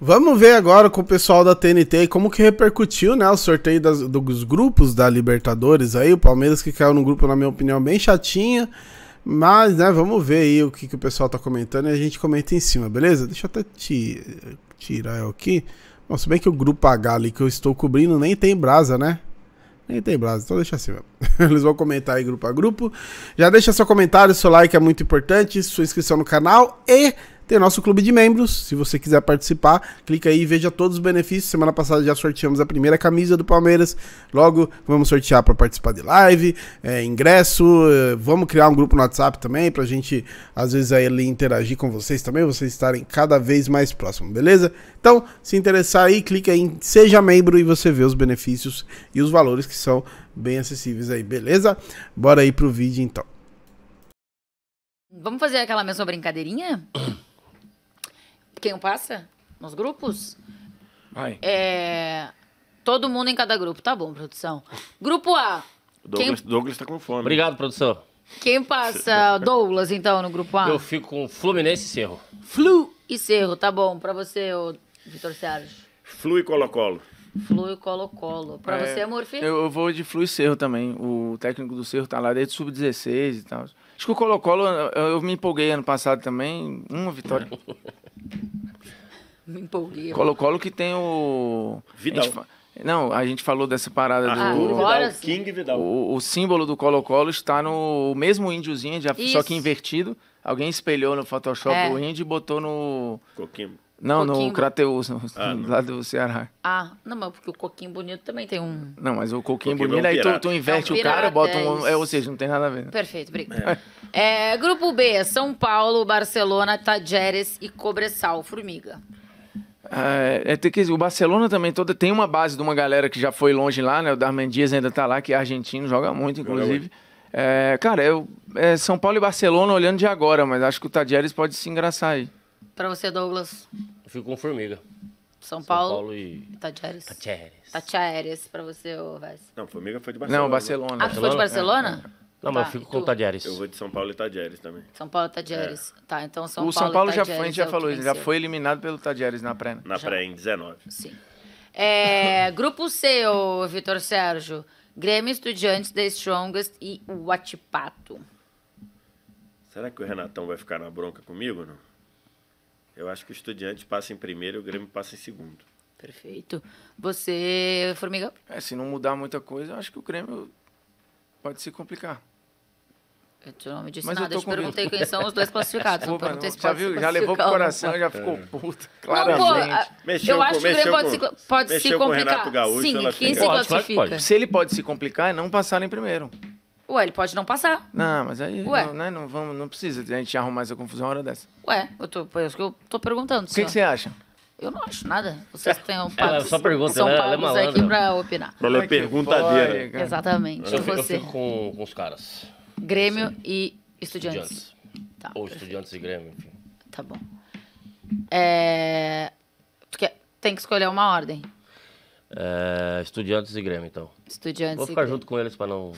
Vamos ver agora com o pessoal da TNT como que repercutiu né, o sorteio das, dos grupos da Libertadores aí. O Palmeiras que caiu no grupo, na minha opinião, bem chatinha. Mas, né, vamos ver aí o que, que o pessoal tá comentando e a gente comenta em cima, beleza? Deixa eu até te, tirar eu aqui. Bom, se bem que o grupo H ali que eu estou cobrindo nem tem brasa, né? Nem tem brasa, então deixa assim mesmo. Eles vão comentar aí grupo a grupo. Já deixa seu comentário, seu like é muito importante, sua inscrição no canal e tem nosso clube de membros. Se você quiser participar, clica aí e veja todos os benefícios. Semana passada já sorteamos a primeira camisa do Palmeiras. Logo vamos sortear para participar de live, é, ingresso. É, vamos criar um grupo no WhatsApp também para a gente às vezes aí ali, interagir com vocês também, vocês estarem cada vez mais próximos, beleza? Então, se interessar aí, clica em seja membro e você vê os benefícios e os valores que são bem acessíveis aí, beleza? Bora aí pro vídeo então. Vamos fazer aquela mesma brincadeirinha? tempo passa? Nos grupos? Vai. É... Todo mundo em cada grupo. Tá bom, produção. Grupo A. Douglas, quem... Douglas tá com fome. Obrigado, produção. Quem passa? Douglas, então, no grupo A? Eu fico com Fluminense e Cerro. Flu e Cerro, tá bom. Pra você, Vitor Sérgio. Flu e Colo-Colo. Flu e Colo-Colo. Pra é, você, é Murphy? Eu, eu, vou de Flu e Cerro também. O técnico do Cerro tá lá desde sub-16 e tal. Acho que o Colo-Colo, eu, eu, me empolguei ano passado também. Uma vitória. me empolguei. Colo-Colo que tem o... Vidal. A não, a gente falou dessa parada ah, do... King Vidal. King Vidal. O, o símbolo do Colo-Colo está no mesmo índiozinho, só que invertido. Alguém espelhou no Photoshop é. o índio e botou no... Coquimbo. Não, coquinho... no Crateus, no, ah, lá do Ceará. Ah, não, mas porque o coquinho bonito também tem um. Não, mas o coquinho, coquinho bonito, é um aí tu, tu inverte é um o cara, bota um. É, é ou seja, não tem nada a ver. Perfeito, obrigado. É. é. grupo B, São Paulo, Barcelona, Tajeres e Cobressal, Formiga. É, é, tem que, o Barcelona também toda tem uma base de uma galera que já foi longe lá, né? O Darman Dias ainda tá lá, que é argentino, joga muito, inclusive. cara, eu, São Paulo e Barcelona olhando de agora, mas acho que o Tadieres pode se engraçar aí. Para você, Douglas. Eu fico com formiga. São, São Paulo, Paulo e. Tatiares. Tatiares. Tatiares pra você, ô Vaz. Não, formiga foi de Barcelona. Não, Barcelona. Ah, tu foi de Barcelona? É, é. Não, tá, mas eu fico com o Tadieres. Eu vou de São Paulo e Tadieres também. São Paulo e Tadieres. É. Tá, então São Paulo. O São Paulo já, foi, a gente já é falou isso, já foi eliminado pelo Tadieres na pré. Né? Na já. pré, em 19. Sim. É, grupo C, ô, Vitor Sérgio. Grêmio Estudiantes, The Strongest e o Atipato. Será que o Renatão vai ficar na bronca comigo, não? Eu acho que o estudiante passa em primeiro e o Grêmio passa em segundo. Perfeito. Você, Formiga? É, se não mudar muita coisa, eu acho que o Grêmio pode se complicar. eu não me disse Mas nada, eu, eu te perguntei quem são os dois classificados. não, não já viu, já levou pro coração, já ficou puta. É. puto. Claramente. Não, pô, mexeu eu acho que o Grêmio pode se, pode se complicar. Com Gaúcho, Sim, quem se classifica? Se ele pode se complicar, é não passar em primeiro. Ué, ele pode não passar. Não, mas aí Ué. Não, né, não, vamos, não precisa a gente arrumar essa confusão uma hora dessa. Ué, eu tô, por é isso que eu tô perguntando. O que, que você acha? Eu não acho nada. Vocês têm um Ela só pergunta, são ela, ela é aqui pra opinar. Ela é, é perguntadeira. Foi, Exatamente. Eu, você? Eu fico com, com os caras. Grêmio assim, e estudiantes. estudiantes. Tá, Ou perfeito. estudiantes e Grêmio, enfim. Tá bom. É... Tu quer... Tem que escolher uma ordem. É, estudiantes e Grêmio, então. Estudiantes Vou ficar junto com eles pra não...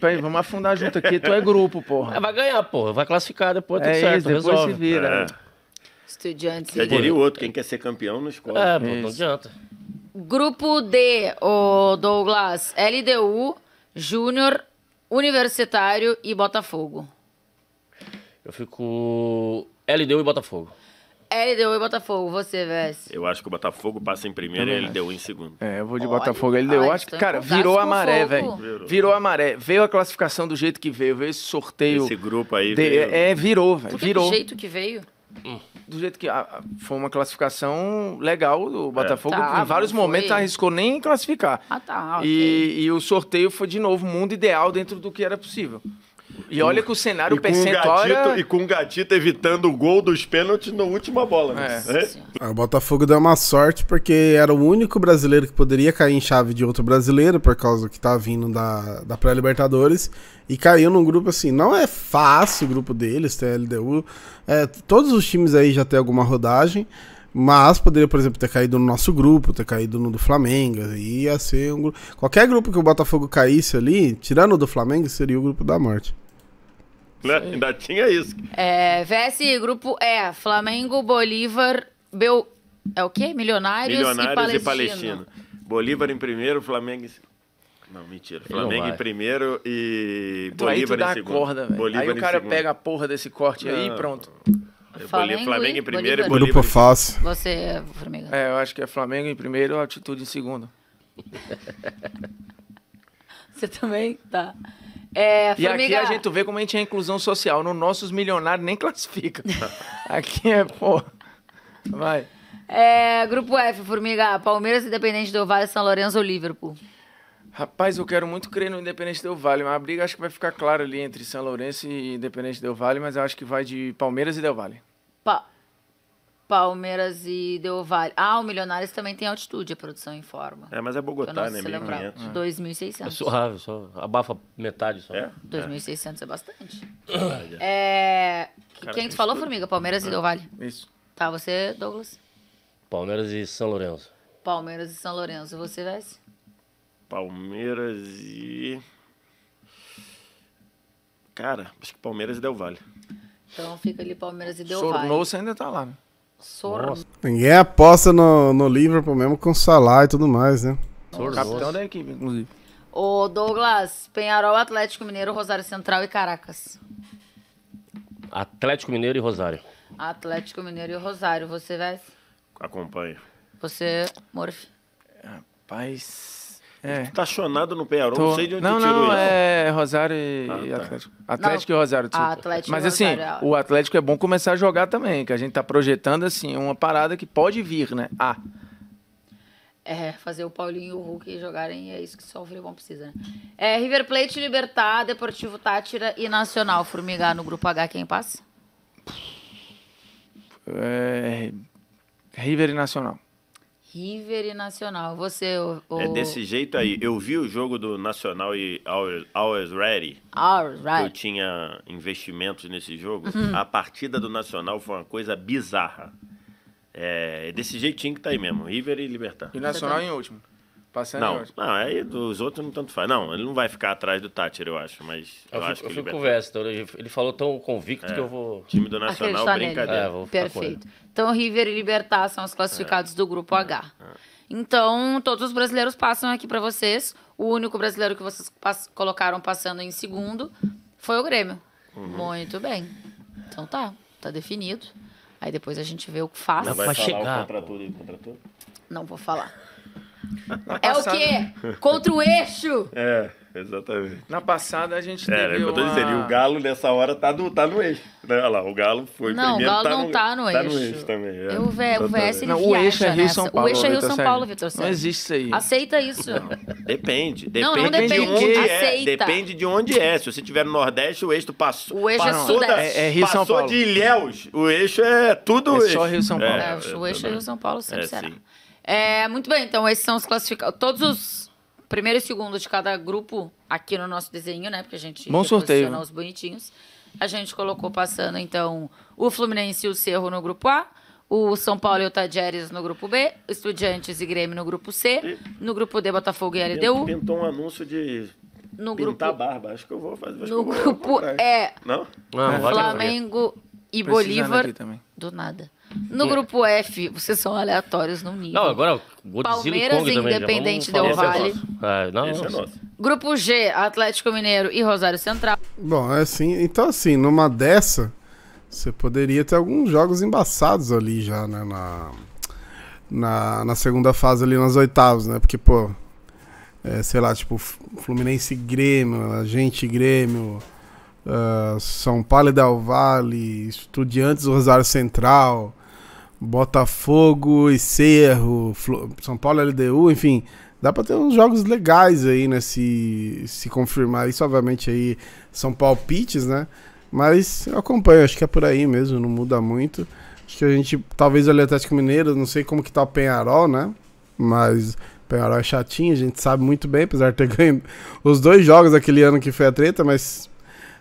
Peraí, vamos afundar junto aqui. Tu é grupo, porra. Ah, vai ganhar, porra. Vai classificar depois, tudo tá é certo, isso, depois resolve. se vira. É. Estudiantes Já diria o outro, quem quer ser campeão na escola. É, pô, não adianta. Grupo D, o Douglas, LDU, Júnior, Universitário e Botafogo. Eu fico LDU e Botafogo. É, LDU e Botafogo, você, Vess. Eu acho que o Botafogo passa em primeiro Também e ele LDU em segundo. É, eu vou de Olha, Botafogo. Ele deu, acho que, cara, virou a maré, velho. Virou. virou a maré. Veio a classificação do jeito que veio, veio esse sorteio. Esse grupo aí. De... Veio. É, virou, velho. Virou. Do jeito que veio. Do jeito que ah, foi uma classificação legal do é. Botafogo, é. tá, em vários momentos arriscou nem classificar. Ah, tá. Okay. E, e o sorteio foi de novo mundo ideal dentro do que era possível. E olha que o cenário e percentual com gatito, era... E com o um Gatito evitando o gol dos pênaltis na última bola. Né? É. É. Ah, o Botafogo deu uma sorte porque era o único brasileiro que poderia cair em chave de outro brasileiro por causa que tá vindo da, da pré-libertadores e caiu num grupo assim. Não é fácil o grupo deles, tem a LDU. É, todos os times aí já tem alguma rodagem. Mas poderia, por exemplo, ter caído no nosso grupo, ter caído no do Flamengo. Ia ser um grupo. Qualquer grupo que o Botafogo caísse ali, tirando o do Flamengo, seria o grupo da morte. Né? Ainda tinha isso. É, VS grupo E, Flamengo, Bolívar, Bel... É o quê? Milionários, Milionários e, Palestino. e Palestino. Bolívar em primeiro, Flamengo em não, mentira. Flamengo em primeiro e Bolívar aí em segundo. Corda, Bolívar aí o cara segundo. pega a porra desse corte aí e pronto. Flamengo, Flamengo em primeiro Bolívar. e Bolívar. Grupo fácil. Você, é flamengo É, eu acho que é Flamengo em primeiro, altitude em segundo. Você também? Tá. É, formiga... E aqui a gente vê como a gente é inclusão social. No nossos milionários nem classifica. aqui é, pô. Vai. É, grupo F, Formiga, Palmeiras, Independente do Vale, São Lourenço ou Liverpool? Rapaz, eu quero muito crer no Independente do Vale, mas a briga acho que vai ficar clara ali entre São Lourenço e Independente do Vale, mas eu acho que vai de Palmeiras e Del Vale. Pa Palmeiras e Del Valle. Ah, o Milionários também tem altitude, a produção informa. É, mas é Bogotá, não né? 1.500. 2.600. Hum. É suave, só abafa metade só. É? 2.600 é. é bastante. É. é Cara, Quem tu falou, tudo. Formiga? Palmeiras é. e Del Valle. Isso. Tá, você, Douglas? Palmeiras e São Lourenço. Palmeiras e São Lourenço. Você, Vesse? Palmeiras e... Cara, acho que Palmeiras e Del Valle. Então fica ali Palmeiras e Del Valle. Sornou, você ainda tá lá, né? Ninguém aposta no, no Liverpool mesmo com salário e tudo mais, né? Sor... Capitão da equipe, inclusive. O Douglas, Penharol, Atlético Mineiro, Rosário Central e Caracas. Atlético Mineiro e Rosário. Atlético Mineiro e Rosário. Você vai? Acompanho. Você, Morf? Rapaz. É. tá chonado no Penharol, Tô. não sei de onde não, tu tirou não, isso. É Rosário e ah, tá. Atlético. Atlético não, e Rosário, tipo. Atlético Mas assim, Rosário. É. o Atlético é bom começar a jogar também, que a gente tá projetando assim, uma parada que pode vir, né? Ah. É, fazer o Paulinho e o Hulk jogarem é isso que só o Filipão precisa, né? É, River Plate, Libertar, Deportivo Tátira e Nacional. Formigar no grupo H, quem passa? É, River e Nacional. River e Nacional. Você. O, É desse jeito aí. Eu vi o jogo do Nacional e Always, Ready. Always Ready. Eu tinha investimentos nesse jogo. Uhum. A partida do Nacional foi uma coisa bizarra. É, é desse jeitinho que tá aí mesmo. River e Libertar. E Nacional em último. Passando não, não, aí dos outros não tanto faz. Não, ele não vai ficar atrás do Tátira, eu acho, mas. Eu, eu fico, acho que eu fico ele... conversa, então ele, ele falou tão convicto é, que eu é. vou. Time do Nacional, brincadeira. É, vou Perfeito. Então, River e Libertar são os classificados é, do grupo H. É, é. Então, todos os brasileiros passam aqui para vocês. O único brasileiro que vocês pass colocaram passando em segundo foi o Grêmio. Uhum. Muito bem. Então tá, tá definido. Aí depois a gente vê o que faz. Não vai falar chegar, o e Não vou falar. É o quê? Contra o eixo! É, exatamente. Na passada a gente é, é teve. É, eu tô uma... dizendo, o Galo nessa hora tá no, tá no eixo. Né? Olha lá, o Galo foi não, primeiro. Não, o Galo tá não no, tá no eixo. Tá no eixo também. É. Eu, o VS ele não, o eixo é Rio São Paulo. O eixo é Rio São Paulo, Vitor Sérgio. Não existe isso aí. Aceita isso. Depende. Depende, não, não depende. de onde é, Aceita. é. Depende de onde é. Se você estiver no Nordeste, o eixo passou. O eixo passou é sul, Da, é, é Rio São Paulo. Passou de Ilhéus. O eixo é tudo é eixo. só Rio São Paulo. É, o eixo é Rio São Paulo, sempre será. É, muito bem, então esses são os classificados. Todos os primeiros e segundos de cada grupo aqui no nosso desenho, né? Porque a gente Bom sorteio. os bonitinhos. A gente colocou passando, então, o Fluminense e o Cerro no grupo A, o São Paulo e o Tadjeres no grupo B, Estudiantes e Grêmio no grupo C, no grupo D, Botafogo e LDU. Pintou um anúncio de no pintar grupo, barba. Acho que eu vou fazer. No grupo E. é. Não? Não, Flamengo e Bolívar. Do nada. No grupo F, vocês são aleatórios no nível. Não, agora Godzilla Palmeiras e Independente Del Vale. É, não, Esse é nosso. Grupo G, Atlético Mineiro e Rosário Central. Bom, é assim, então assim, numa dessa, você poderia ter alguns jogos embaçados ali já, né? Na, na, na segunda fase ali nas oitavas, né? Porque, pô, é, sei lá, tipo, Fluminense Grêmio, Agente Grêmio. Uh, São Paulo e Del Valle, Estudiantes do Rosário Central, Botafogo e Cerro, São Paulo LDU, enfim, dá para ter uns jogos legais aí, né? Se, se confirmar isso, obviamente aí são palpites, né? Mas eu acompanho, acho que é por aí mesmo, não muda muito. Acho que a gente, talvez o Atlético Mineiro, não sei como que tá o Penharol, né? Mas o Penharol é chatinho, a gente sabe muito bem, apesar de ter ganho os dois jogos daquele ano que foi a treta, mas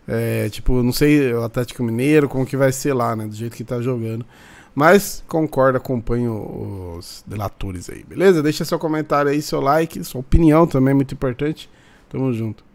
é, tipo, não sei o Atlético Mineiro, como que vai ser lá, né? Do jeito que tá jogando. Mas concorda, acompanha os delatores aí, beleza? Deixa seu comentário aí, seu like, sua opinião também é muito importante. Tamo junto.